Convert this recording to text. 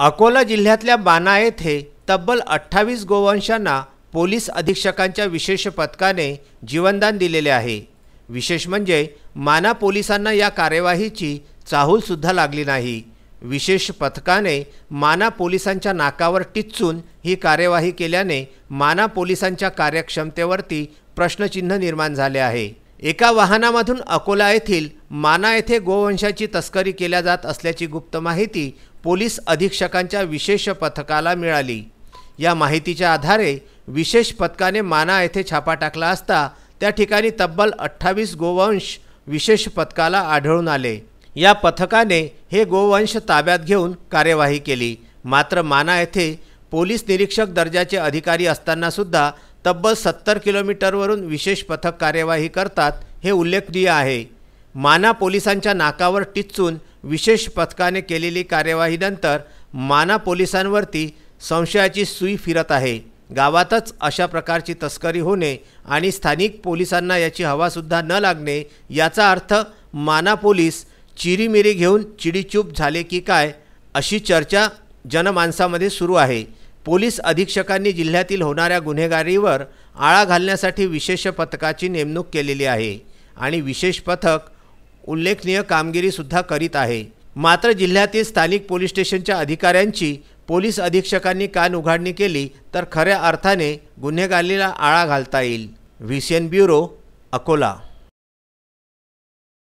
अकोला जिल्ह्यातल्या बाना येथे तब्बल अठ्ठावीस गोवंशांना पोलीस अधीक्षकांच्या विशेष पथकाने जीवनदान दिलेले आहे विशेष म्हणजे माना पोलिसांना या कार्यवाहीची चाहूलसुद्धा लागली नाही विशेष पथकाने माना पोलिसांच्या नाकावर टिचून ही कार्यवाही केल्याने माना पोलिसांच्या कार्यक्षमतेवरती प्रश्नचिन्ह निर्माण झाले आहे एका वाहनामधून अकोला येथील माना येथे गोवंशाची तस्करी केल्या जात असल्याची गुप्त माहिती पोलीस अधीक्षकांच्या विशेष पथकाला मिळाली या माहितीच्या आधारे विशेष पथकाने माना येथे छापा टाकला असता त्या ठिकाणी तब्बल अठ्ठावीस गोवंश विशेष पथकाला आढळून आले या पथकाने हे गोवंश ताब्यात घेऊन कार्यवाही केली मात्र माना येथे पोलीस निरीक्षक दर्जाचे अधिकारी असतानासुद्धा तब्बल सत्तर किलोमीटरवरून विशेष पथक कार्यवाही करतात हे उल्लेखनीय आहे माना पोलिसांच्या नाकावर टिचून विशेष पथकाने केलेली कार्यवाहीनंतर माना पोलिसांवरती संशयाची सुई फिरत आहे गावातच अशा प्रकारची तस्करी होणे आणि स्थानिक पोलिसांना याची हवासुद्धा न लागणे याचा अर्थ माना पोलीस चिरीमिरी घेऊन चिडीचूप झाले की काय अशी चर्चा जनमानसामध्ये सुरू आहे पोलीस अधीक्षकांनी जिल्ह्यातील होणाऱ्या गुन्हेगारीवर आळा घालण्यासाठी विशेष पथकाची नेमणूक केलेली आहे आणि विशेष पथक उल्लेखनीय कामगिरीसुद्धा करीत आहे मात्र जिल्ह्यातील स्थानिक पोलीस स्टेशनच्या अधिकाऱ्यांची पोलीस अधीक्षकांनी कान उघाडणी केली तर खऱ्या अर्थाने गुन्हेगारीला आळा घालता येईल V C N bureau Akola